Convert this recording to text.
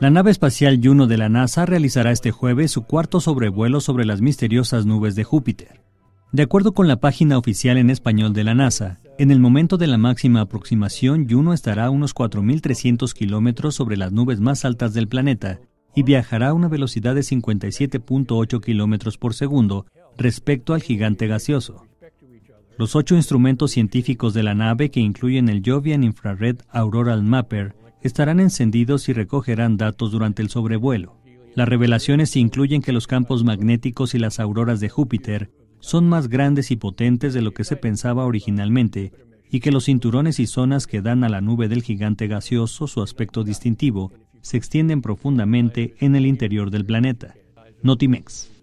La nave espacial Juno de la NASA realizará este jueves su cuarto sobrevuelo sobre las misteriosas nubes de Júpiter. De acuerdo con la página oficial en español de la NASA, en el momento de la máxima aproximación, Juno estará a unos 4.300 kilómetros sobre las nubes más altas del planeta y viajará a una velocidad de 57.8 kilómetros por segundo respecto al gigante gaseoso. Los ocho instrumentos científicos de la nave, que incluyen el Jovian Infrared Auroral Mapper, estarán encendidos y recogerán datos durante el sobrevuelo. Las revelaciones incluyen que los campos magnéticos y las auroras de Júpiter son más grandes y potentes de lo que se pensaba originalmente y que los cinturones y zonas que dan a la nube del gigante gaseoso su aspecto distintivo se extienden profundamente en el interior del planeta. Notimex.